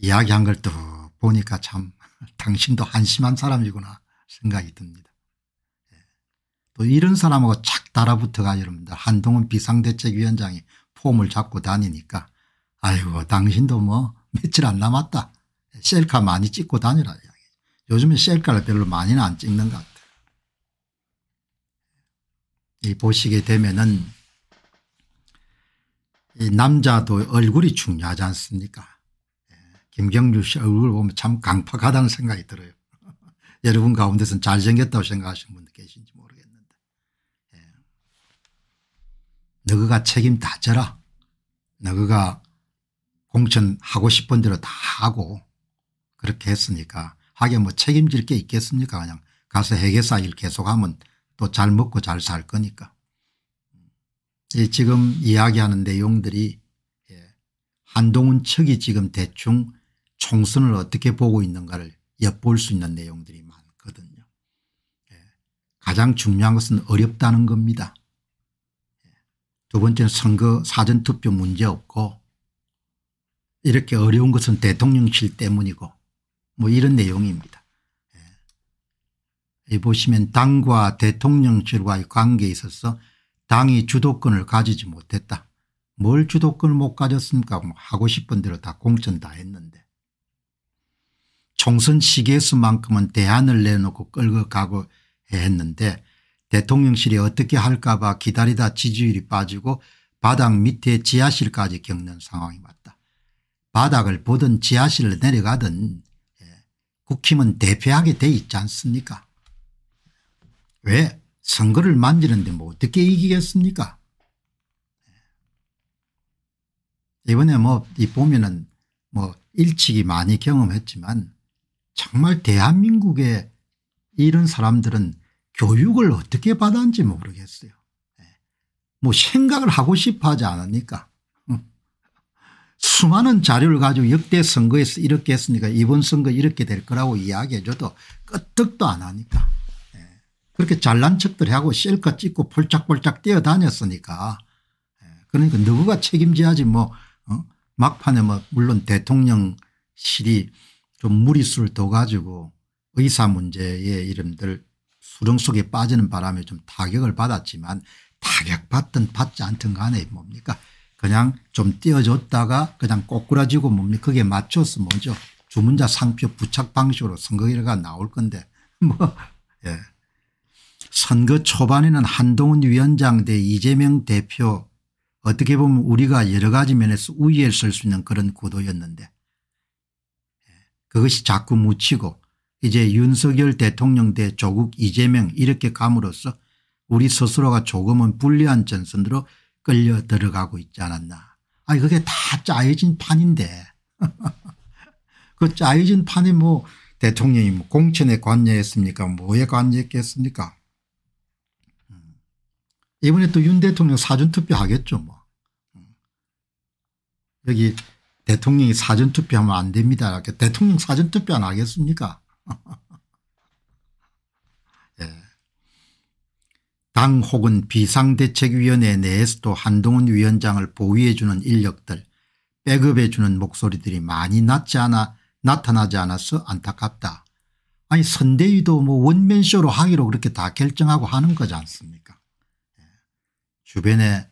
이야기한 걸 또 보니까 참 당신도 한심한 사람이구나 생각이 듭니다. 예. 또 이런 사람하고 착 달아붙어가 여러분들 한동훈 비상대책위원장이 폼을 잡고 다니니까 아이고 당신도 뭐 며칠 안 남았다. 셀카 많이 찍고 다니라. 요즘에 셀카를 별로 많이는 안 찍는 것 같아요. 예. 이 보시게 되면은 남자도 얼굴이 중요하지 않습니까 김경주씨 얼굴 보면 참 강팍하다는 생각이 들어요. 여러분 가운데서는 잘생겼다고 생각하시는 분들 계신지 모르겠는데. 예. 너가 책임 다 져라. 너가 공천하고 싶은 대로 다 하고 그렇게 했으니까 하긴 뭐 책임질 게 있겠습니까 그냥 가서 회계사 일 계속하면 또 잘 먹고 잘 살 거니까. 예, 지금 이야기하는 내용들이 예. 한동훈 측이 지금 대충 총선을 어떻게 보고 있는가를 엿볼 수 있는 내용들이 많거든요. 예. 가장 중요한 것은 어렵다는 겁니다. 예. 두 번째는 선거 사전투표 문제 없고 이렇게 어려운 것은 대통령실 때문이고 뭐 이런 내용입니다. 예. 보시면 당과 대통령실과의 관계에 있어서 당이 주도권을 가지지 못했다. 뭘 주도권을 못 가졌습니까 뭐 하고 싶은 대로 다 공천 다 했는데 총선 시기에서만큼은 대안을 내놓고 끌고 가고 했는데 대통령실이 어떻게 할까 봐 기다리다 지지율이 빠지고 바닥 밑에 지하실까지 겪는 상황이 맞다 바닥을 보든 지하실을 내려가든 예, 국힘은 대패하게돼 있지 않습니까 왜 선거를 만지는데 뭐 어떻게 이기겠습니까 예. 이번에 뭐 이 보면은 뭐 일찍이 많이 경험했지만 정말 대한민국에 이런 사람들은 교육을 어떻게 받았는지 모르겠어요. 예. 뭐 생각을 하고 싶어 하지 않으니까. 음. 수많은 자료를 가지고 역대 선거에서 이렇게 했으니까 이번 선거 이렇게 될 거라고 이야기해 줘도 끄떡도 안 하니까. 예. 그렇게 잘난 척들 하고 셀카 찍고 폴짝폴짝 뛰어다녔으니까. 예. 그러니까 누구가 책임져야지 뭐 어? 막판에 뭐 물론 대통령실이 좀 무리수를 둬 가지고 의사 문제의 이름들 수렁 속에 빠지는 바람에 좀 타격을 받았지만 타격받든 받지 않든 간에 뭡니까 그냥 좀 띄워줬다가 그냥 꼬꾸라지고 뭡니까 그게 맞춰서 뭐죠 주문자 상표 부착 방식으로 선거 결과가 나올 건데 뭐 예. 선거 초반에는 한동훈 위원장 대 이재명 대표 어떻게 보면 우리가 여러 가지 면에서 우위에 설 수 있는 그런 구도였는데 그것이 자꾸 묻히고 이제 윤석열 대통령 대 조국 이재명 이렇게 감으로써 우리 스스로가 조금은 불리한 전선으로 끌려 들어가고 있지 않았나. 아 그게 다 짜여진 판인데 그 짜여진 판이 뭐 대통령이 뭐 공천에 관여했습니까 뭐에 관여했겠습니까 음. 이번에 또 윤 대통령 사전투표 하겠죠 뭐 음. 여기 대통령이 사전투표하면 안 됩니다. 대통령 사전투표 안 하겠습니까? 예. 당 혹은 비상대책위원회 내에서도 한동훈 위원장을 보위해주는 인력들 백업해주는 목소리들이 많이 낮지 않아 나타나지 않아서 안타깝다. 아니 선대위도 뭐 원맨쇼로 하기로 그렇게 다 결정하고 하는 거지 않습니까. 예. 주변에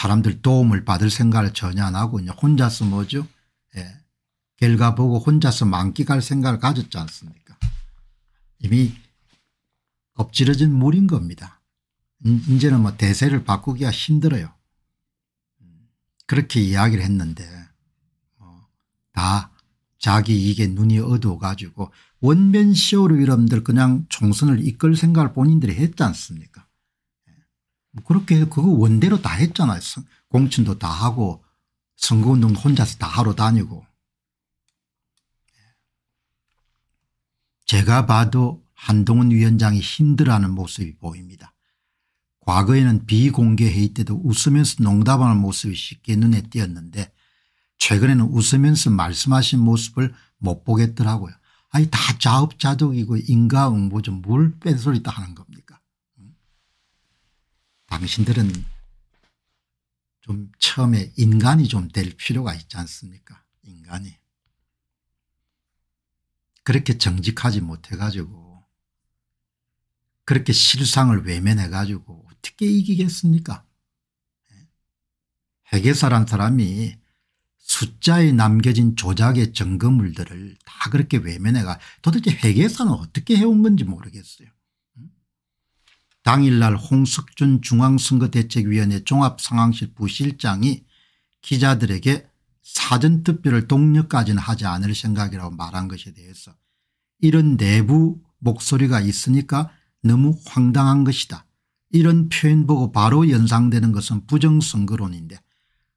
사람들 도움을 받을 생각을 전혀 안 하고 이제 혼자서 뭐죠 예. 결과 보고 혼자서 만끽할 생각을 가졌지 않습니까 이미 엎질러진 물인 겁니다. 이제는 뭐 대세를 바꾸기가 힘들어요. 그렇게 이야기를 했는데 어, 다 자기 이게 눈이 어두워가지고 원면시오로 이름들 그냥 총선을 이끌 생각을 본인들이 했지 않습니까 뭐 그렇게 그거 원대로 다 했잖아요. 공천도 다 하고 선거운동 혼자서 다 하러 다니고. 제가 봐도 한동훈 위원장이 힘들어하는 모습이 보입니다. 과거에는 비공개 회의 때도 웃으면서 농담하는 모습이 쉽게 눈에 띄었는데 최근에는 웃으면서 말씀하신 모습을 못 보겠더라고요. 아니 다 자업자족이고 인과응보 좀물 뺀소리 다 하는 겁니까 당신들은 좀 처음에 인간이 좀 될 필요가 있지 않습니까 인간이. 그렇게 정직하지 못해가지고 그렇게 실상을 외면해가지고 어떻게 이기겠습니까 예? 회계사란 사람이 숫자에 남겨진 조작의 증거물들을 다 그렇게 외면해가 도대체 회계사는 어떻게 해온 건지 모르겠어요. 당일날 홍석준 중앙선거대책위원회 종합상황실 부실장이 기자들에게 사전투표를 동력까지는 하지 않을 생각이라고 말한 것에 대해서 이런 내부 목소리가 있으니까 너무 황당한 것이다. 이런 표현 보고 바로 연상되는 것은 부정선거론인데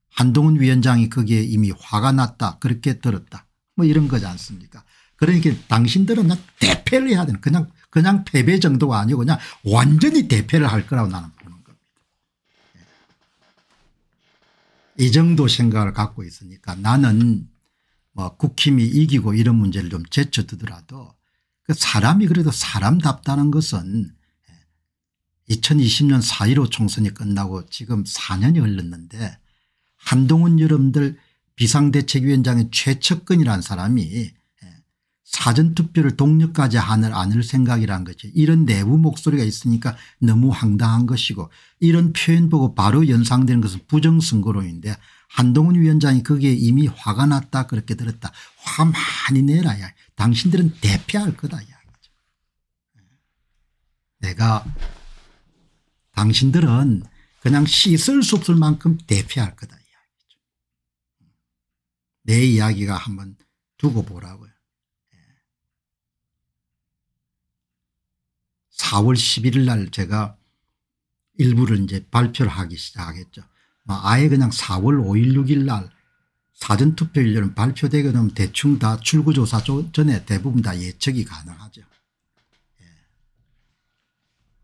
한동훈 위원장이 거기에 이미 화가 났다 그렇게 들었다 뭐 이런 거지 않습니까 그러니까 당신들은 대패를 해야 되는 그냥 그냥 패배 정도가 아니고 그냥 완전히 대패를 할 거라고 나는 보는 겁니다. 이 정도 생각을 갖고 있으니까 나는 뭐 국힘이 이기고 이런 문제를 좀 제쳐두더라도 그 사람이 그래도 사람답다는 것은 2020년 4.15 총선이 끝나고 지금 4년이 흘렀는데 한동훈 여러분들 비상대책위원장의 최척근이라는 사람이 사전투표를 동료까지 하늘 안을 생각이란 거지. 이런 내부 목소리가 있으니까 너무 황당한 것이고 이런 표현 보고 바로 연상되는 것은 부정선거론인데 한동훈 위원장이 거기에 이미 화가 났다 그렇게 들었다. 화 많이 내라 야. 당신들은 대패할 거다 야. 네. 내가 당신들은 그냥 씻을 수 없을 만큼 대패할 거다 이야기죠. 내 이야기가 한번 두고 보라고요. 4월 11일 날 제가 일부를 이제 발표를 하기 시작했죠. 뭐 아예 그냥 4월 5일 6일 날사전투표일은 발표되게 되면 대충 다 출구조사 전에 대부분 다 예측이 가능하죠. 예.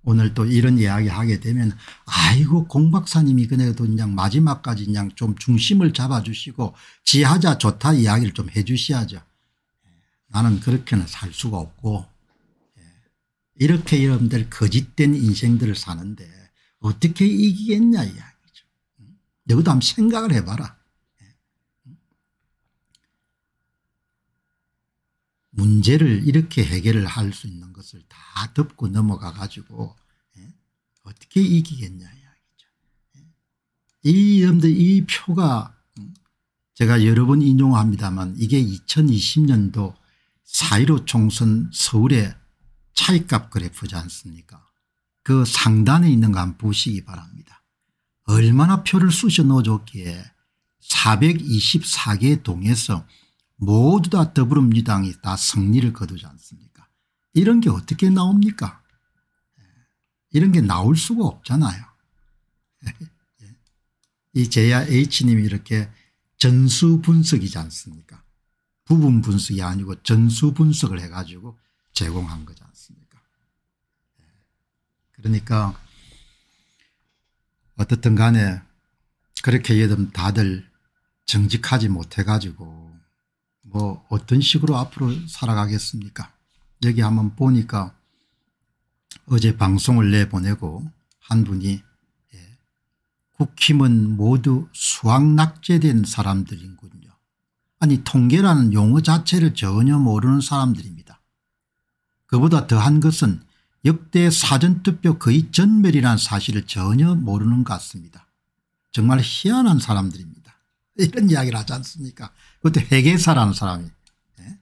오늘 또 이런 이야기 하게 되면 아이고 공 박사님이 그래도 그냥 마지막까지 그냥 좀 중심을 잡아주시고 지하자 좋다 이야기를 좀 해주셔야죠. 예. 나는 그렇게는 살 수가 없고 이렇게 여러분들 거짓된 인생들을 사는데 어떻게 이기겠냐 이야기죠. 너도 음? 한번 생각을 해봐라. 예. 음? 문제를 이렇게 해결을 할 수 있는 것을 다 덮고 넘어가 가지고 예? 어떻게 이기겠냐 이야기죠. 예? 이 여러분들 이 표가 음, 제가 여러 번 인용합니다만 이게 2020년도 4.15 총선 서울에 차이값 그래프지 않습니까 그 상단에 있는 거 한번 보시기 바랍니다. 얼마나 표를 쑤셔 넣어줬기에 424개 동에서 모두 다 더불어민주당이 다 승리를 거두지 않습니까 이런 게 어떻게 나옵니까 예. 이런 게 나올 수가 없잖아요. 예. 이 제야 H님이 이렇게 전수 분석이지 않습니까 부분 분석이 아니고 전수 분석을 해가지고 제공한 거지 않습니까? 예. 그러니까 어떻든 간에 그렇게 예전 다들 정직하지 못해가지고 뭐 어떤 식으로 앞으로 살아가겠습니까? 여기 한번 보니까 어제 방송을 내보내고 한 분이 예, 국힘은 모두 수학낙제된 사람들인군요. 아니 통계라는 용어 자체를 전혀 모르는 사람들입니다. 그보다 더한 것은 역대 사전투표 거의 전멸이란 사실을 전혀 모르는 것 같습니다. 정말 희한한 사람들입니다. 이런 이야기를 하지 않습니까 그때 회계사라는 사람이 네?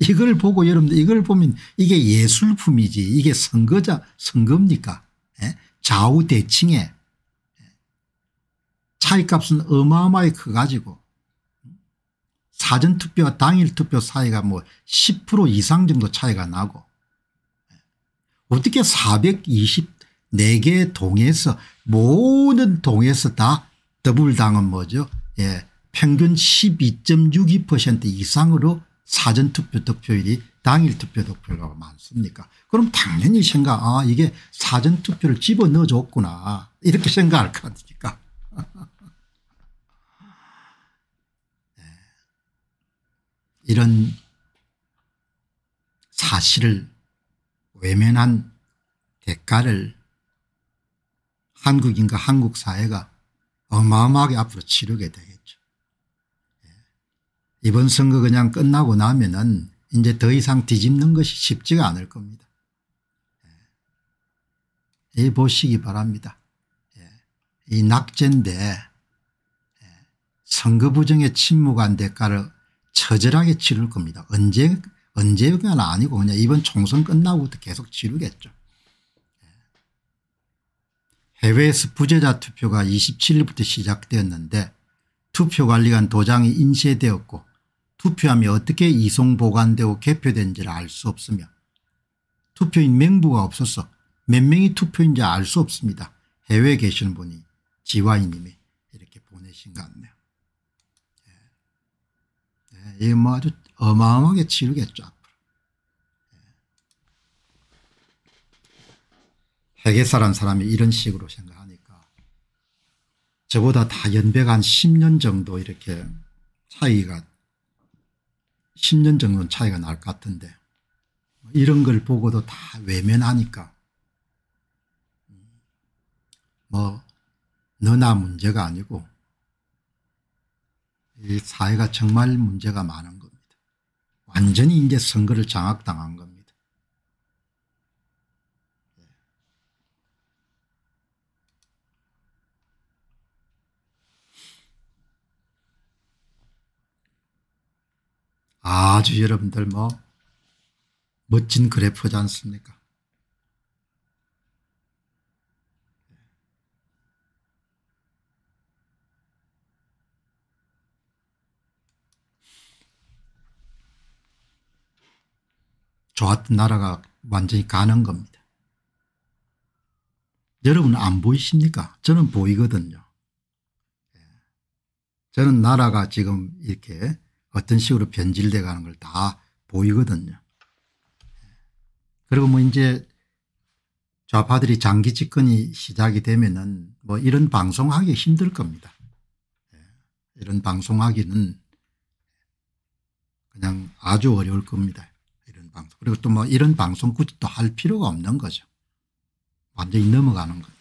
이걸 보고 여러분들 이걸 보면 이게 예술품이지 이게 선거자 선거입니까 네? 좌우 대칭에 예? 차이값은 어마어마하게 커가지고 사전투표와 당일투표 사이가 뭐 10% 이상 정도 차이가 나고 어떻게 424개 동에서 모든 동에서 다 더블당은 뭐죠 예 평균 12.62% 이상으로 사전투표 득표율이 당일 투표 득표율과 많습니까 그럼 당연히 생각 아 이게 사전투표를 집어넣어줬구나 이렇게 생각할 거 아닙니까 예. 이런 사실을 외면한 대가를 한국인과 한국 사회가 어마어마하게 앞으로 치르게 되겠죠. 예. 이번 선거 그냥 끝나고 나면은 이제 더 이상 뒤집는 것이 쉽지가 않을 겁니다. 예. 이 보시기 바랍니다. 예. 이 낙제인데 선거 부정에 침묵한 대가를 처절하게 치를 겁니다. 언제 언제간 아니고 그냥 이번 총선 끝나고부터 계속 지르겠죠. 해외에서 부자 투표가 27일부터 시작되었는데 투표관리관 도장이 인쇄되었고 투표함이 어떻게 이송보관되고 개표된지를 알 수 없으며 투표인 명부가 없어서 몇 명이 투표인지 알 수 없습니다. 해외에 계시는 분이 지화이님이 이렇게 보내신 것 같네요. 예, 뭐 아주 어마어마하게 치르겠죠. 앞으로. 회계사란 예. 사람이 이런 식으로 생각하니까 저보다 다 연배가 한 10년 정도 이렇게 차이가 10년 정도 차이가 날 것 같은데 이런 걸 보고도 다 외면하니까 뭐 너나 문제가 아니고 이 사회가 정말 문제가 많은 겁니다. 완전히 이제 선거를 장악당한 겁니다. 예. 아주 여러분들 뭐 멋진 그래프지 않습니까 좋았던 나라가 완전히 가는 겁니다. 여러분 안 보이십니까? 저는 보이거든요. 예. 저는 나라가 지금 이렇게 어떤 식으로 변질돼 가는 걸 다 보이거든요. 예. 그리고 뭐 이제 좌파들이 장기 집권이 시작이 되면은 뭐 이런 방송하기 힘들 겁니다. 예. 이런 방송하기는 그냥 아주 어려울 겁니다. 방송. 그리고 또 뭐 이런 방송 굳이 또 할 필요가 없는 거죠. 완전히 넘어가는 거죠.